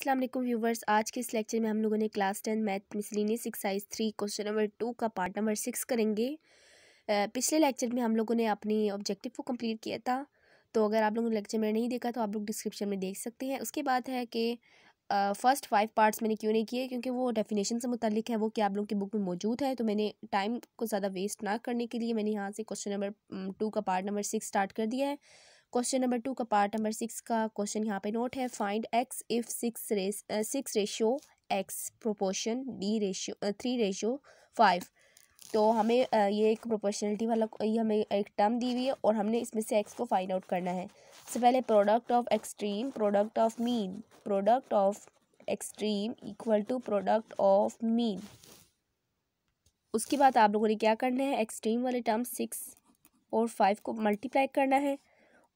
Aslam viewers आज के इस लेक्चर में हम लोगों ने class ten math miscellaneous exercise three question number two का पार्ट नंबर सिक्स करेंगे पिछले लेक्चर में हम लोगों ने अपनी ऑब्जेक्टिव को कंप्लीट किया था तो अगर आप लोगों ने लेक्चर में नहीं देखा तो आप लोग डिस्क्रिप्शन में देख सकते हैं उसके बाद है कि फ़र्स्ट फाइव पार्ट्स मैंने क्यों नहीं किए क्योंकि वो डेफिनेशन से मुतल है वो कि आप लोगों की बुक में मौजूद है तो मैंने टाइम को ज़्यादा वेस्ट ना करने के लिए मैंने यहाँ से क्वेश्चन नंबर टू का पार्ट नंबर सिक्स स्टार्ट कर दिया है क्वेश्चन नंबर टू का पार्ट नंबर सिक्स का क्वेश्चन यहाँ पे नोट है फाइंड एक्स इफ सिक्स रेस six ratio x proportion d ratio three ratio five तो हमें uh, ये एक प्रोपोर्शनलिटी वाला ये हमें एक टर्म दी हुई है और हमने इसमें से एक्स को फाइंड आउट करना है सबसे पहले product of extreme product of mean product of extreme equal to product of mean उसके बाद आप लोगों ने क्या करना है एक्सट्रीम वाले टर्म सिक्स और फाइव को मल्टीप्लाई करना है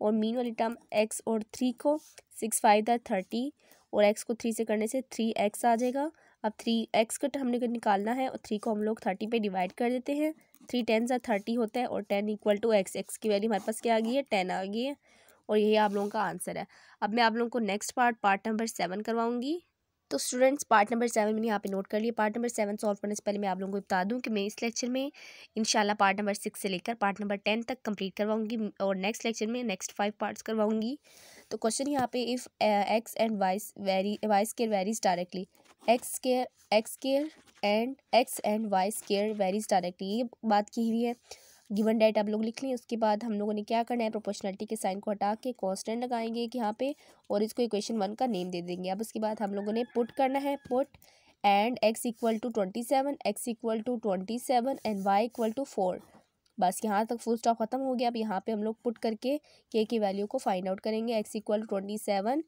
और मीन वाली टर्म एक्स और थ्री को सिक्स फाइव दर थर्टी और एक्स को थ्री से करने से थ्री एक्स आ जाएगा अब थ्री एक्स को हमने निकालना है और थ्री को हम लोग थर्टी पे डिवाइड कर देते हैं थ्री टेन सा थर्टी होता है और ten equal to x x की वैल्यू हमारे पास क्या आ गई है टेन आ गई है और यही आप लोगों का आंसर है अब मैं आप लोगों को next part part number seven करवाऊँगी तो स्टूडेंट्स पार्ट नंबर सेवन मैंने यहाँ पे नोट कर लिया पार्ट नंबर सेवन सॉल्व करने से पहले मैं आप लोगों को बता दूँ कि मैं इस लेक्चर में इंशाल्लाह पार्ट नंबर सिक्स से लेकर पार्ट नंबर टेन तक कंप्लीट करवाऊंगी और नेक्स्ट लेक्चर में नेक्स्ट फाइव पार्ट्स करवाऊंगी तो क्वेश्चन यहाँ पे if x and y's very y's square varies directly x square x square and x and y's square varies directly ये बात की हुई है गिवन डेट आप लोग लिख लें उसके बाद हम लोगों ने क्या करना है प्रोपोर्शनलिटी के साइन को हटा के कॉन्स्टेंट लगाएंगे कि यहाँ पे और इसको इक्वेशन वन का नेम दे देंगे अब उसके बाद हम लोगों ने पुट करना है put and x equal to twenty seven x equal to twenty seven and y equal to four बस यहाँ तक फुल स्टॉप ख़त्म हो गया अब यहाँ पे हम लोग पुट करके के की वैल्यू को फाइंड आउट करेंगे x equal to twenty seven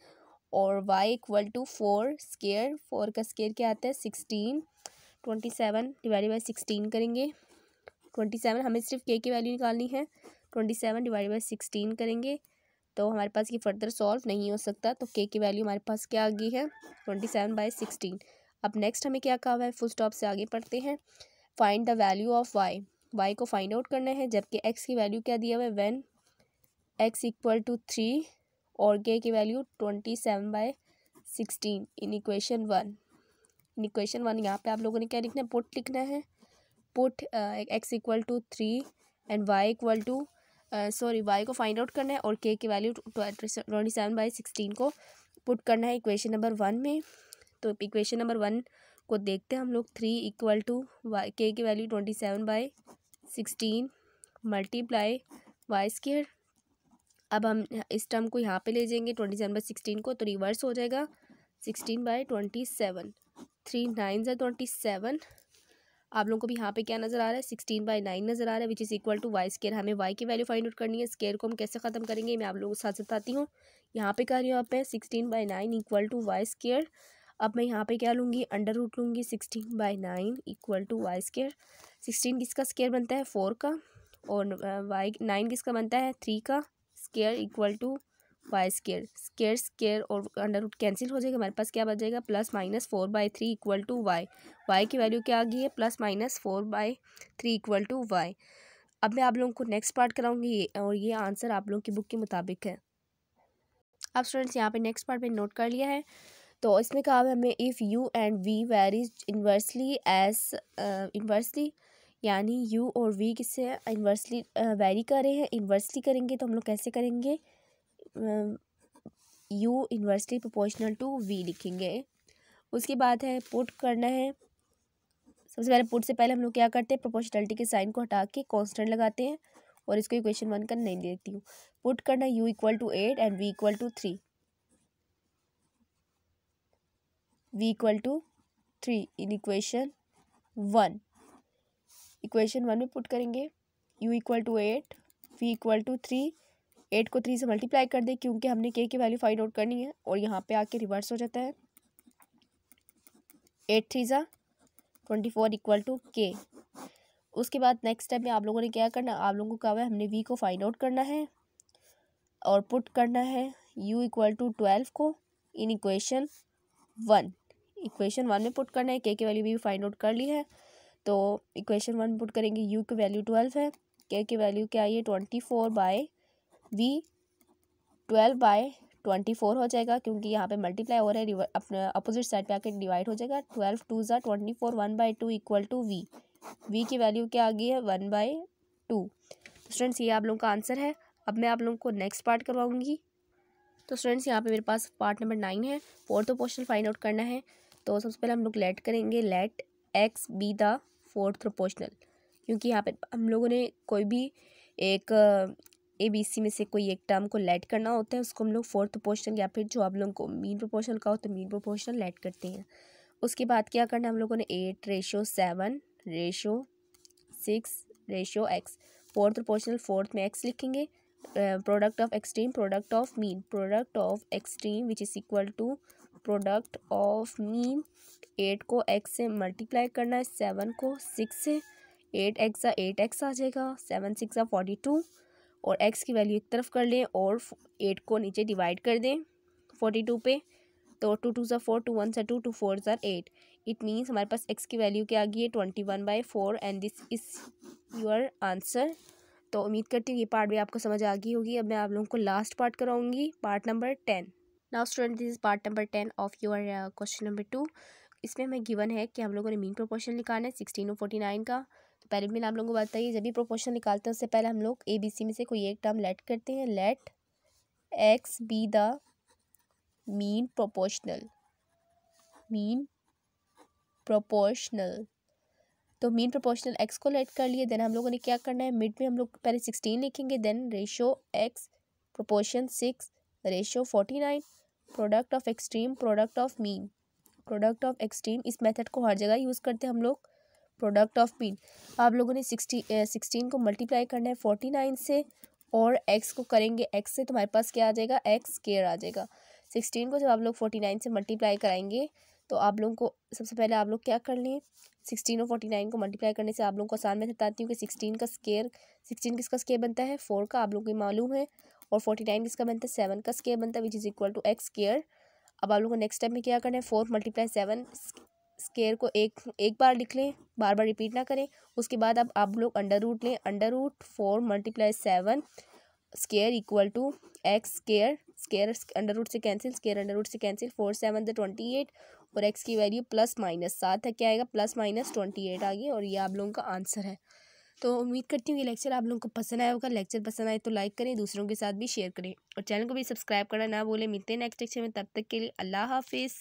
और y equal to four square four का स्केयर क्या आता है sixteen twenty seven divide by sixteen करेंगे ट्वेंटी सेवन हमें सिर्फ के की वैल्यू निकालनी है twenty seven divide by sixteen करेंगे तो हमारे पास ये फर्दर सॉल्व नहीं हो सकता तो के की वैल्यू हमारे पास क्या आ गई है ट्वेंटी सेवन बाई सिक्सटीन अब नेक्स्ट हमें क्या कहा हुआ है फुल स्टॉप से आगे पढ़ते हैं find the value of y y को फाइंड आउट करना है जबकि एक्स की वैल्यू क्या दिया हुआ है one x equal to three और के की value twenty seven by sixteen in equation one in equation one यहाँ पे आप लोगों ने क्या लिखना है पुट लिखना है put x equal to three and y equal to sorry y को फाइंड आउट करना है और के की value twenty seven by sixteen को पुट करना है इक्वेशन नंबर वन में तो इक्वेशन नंबर वन को देखते हैं हम लोग three equal to y k की value twenty seven by sixteen multiply y square अब हम इस टर्म को यहाँ पे ले जाएंगे ट्वेंटी सेवन बाई सिक्सटीन को तो रिवर्स हो जाएगा sixteen by twenty seven three nine ज़ा ट्वेंटी सेवन आप लोगों को भी यहाँ पे क्या नज़र आ रहा है सिक्सटीन बाई नाइन नज़र आ रहा है which is equal to y square हमें वाई की वैल्यू फाइंड आउट करनी है स्केयर को हम कैसे ख़त्म करेंगे मैं आप लोगों को साथ बताती हूँ यहाँ पे कह रही हूँ आप मैं sixteen by nine equal to y square अब मैं यहाँ पे क्या लूँगी अंडर रूट लूँगी sixteen by nine equal to y square sixteen किसका स्केयर बनता है फोर का और वाई नाइन किसका बनता है थ्री का square equal to y square square square और अंडर रूट कैंसिल हो जाएगा हमारे पास क्या बच जाएगा plus minus four by three equal to y y की वैल्यू क्या आ गई है plus minus four by three equal to y अब मैं आप लोगों को नेक्स्ट पार्ट कराऊंगी और ये आंसर आप लोगों की बुक के मुताबिक है अब स्टूडेंट्स यहाँ पे नेक्स्ट पार्ट में नोट कर लिया है तो इसमें कहा हमें if u and v varies inversely as inversely यानी यू और वी किससे इन्वर्सली वेरी uh, कर रहे हैं इन्वर्सली करेंगे तो हम लोग कैसे करेंगे u inversely proportional to v लिखेंगे उसके बाद है पुट करना है सबसे पहले पुट से पहले हम लोग क्या करते हैं प्रोपोर्शनलिटी के साइन को हटा के कॉन्स्टेंट लगाते हैं और इसको इक्वेशन वन का नहीं देती हूँ पुट करना u equal to eight and v equal to three v equal to three in equation one equation one में पुट करेंगे u equal to eight v equal to three eight को three से multiply कर दें क्योंकि हमने के की वैल्यू फाइंड आउट करनी है और यहाँ पे आके रिवर्स हो जाता है एट थ्री ज़ा twenty four equal to k उसके बाद नेक्स्ट स्टेप में आप लोगों ने क्या करना आप लोगों को कहा है हमने वी को फाइंड आउट करना है और पुट करना है यू इक्वल टू ट्वेल्व को in equation one equation one में पुट करना है के की वैल्यू भी फाइंड आउट कर ली है तो इक्वेशन वन पुट करेंगे यू की वैल्यू ट्वेल्व है के की वैल्यू क्या आई है twenty four by v twelve by twenty four हो जाएगा क्योंकि यहाँ पे मल्टीप्लाई हो रहा है अपने अपोजिट साइड पे आके डिवाइड हो जाएगा ट्वेल्व टू ज़ा twenty four one by two equal to v v की वैल्यू क्या आ गई है वन बाई टू स्टूडेंट्स ये आप लोगों का आंसर है अब मैं आप लोगों को नेक्स्ट पार्ट करवाऊंगी तो स्टूडेंट्स यहाँ पे मेरे पास पार्ट नंबर नाइन है फोर्थ प्रोपोशनल फाइंड आउट करना है तो सबसे पहले हम लोग लेट करेंगे let x be the fourth proportional क्योंकि यहाँ पे हम लोगों ने कोई भी एक ए बी सी में से कोई एक टर्म को लेट करना होता है उसको हम लोग फोर्थ प्रोपोर्शनल या फिर जो आप लोगों को मीन प्रोपोर्शनल का हो तो मीन प्रोपोर्शनल लेट करते हैं उसके बाद क्या करना है हम लोगों ने eight ratio seven ratio six ratio x fourth proportional fourth में एक्स लिखेंगे product of extreme product of mean product of extreme which is equal to product of mean eight को एक्स से मल्टीप्लाई करना है सेवन को six से eight x eight x आ जाएगा सेवन सिक्स फोर्टी टू और एक्स की वैल्यू एक तरफ कर लें और एट को नीचे डिवाइड कर दें फोर्टी टू पे तो टू टू सा फोर टू वन सा टू टू फोर सा एट इट मीन्स हमारे पास एक्स की वैल्यू क्या आ गई है twenty one by four and this is your answer तो उम्मीद करती हूँ ये पार्ट भी आपको समझ आ गई होगी अब मैं आप लोगों को लास्ट पार्ट कराऊंगी part number ten now student this is part number ten of your question number two इसमें हमें गिवन है कि हम लोगों ने मीन प्रोपोर्शन निकालना है सिक्सटीन और फोर्टी नाइन का तो पहले मैंने आप लोगों को बताइए जब भी प्रोपोर्शन निकालते हैं उससे पहले हम लोग ए बी सी में से कोई एक टर्म लेट करते हैं let x be the mean proportional mean proportional तो मीन प्रोपोर्शनल एक्स को लेट कर लिए देन हम लोगों ने क्या करना है मिड में हम लोग पहले सिक्सटीन लिखेंगे then ratio x proportion six ratio forty nine product of extreme product of mean product of extreme इस मेथड को हर जगह यूज़ करते हैं हम लोग प्रोडक्ट ऑफ पिन आप लोगों ने सिक्सटी सिक्सटीन को मल्टीप्लाई करना है फोर्टी नाइन से और एक्स को करेंगे एक्स से तुम्हारे पास क्या आ जाएगा एक्स स्केयर आ जाएगा सिक्सटीन को जब आप लोग फोर्टी नाइन से मल्टीप्लाई कराएंगे तो आप लोगों को सबसे पहले आप लोग क्या कर लें सिक्सटीन और फोर्टी नाइन को मल्टीप्लाई करने से आप लोगों को आसान में बताती हूँ कि सिक्सटीन का स्केयर सिक्सटीन किसका स्केयर बनता है फोर का आप लोगों को मालूम है और फोर्टी नाइन किसका बनता है सेवन का स्केयर बनता है which is equal to x square अब आप लोगों को नेक्स्ट स्टेप में क्या करना है फोर मल्टीप्लाई सेवन स्केयर को एक एक बार लिख लें बार बार रिपीट ना करें उसके बाद अब आप लोग अंडर रूट लें under root four multiply seven square equal to x square square under root से कैंसिल स्केयर अंडर रूट से cancel four seven the twenty eight और एक्स की वैल्यू प्लस माइनस सात है क्या आएगा प्लस माइनस ट्वेंटी एट आ गई और ये आप लोगों का आंसर है तो उम्मीद करती हूँ ये लेक्चर आप लोगों को पसंद आया होगा लेक्चर पसंद आए तो लाइक करें दूसरों के साथ भी शेयर करें और चैनल को भी सब्सक्राइब करना ना बोले मिलते हैं नेक्स्ट लेक्चर में तब तक के लिए अल्लाह हाफिज़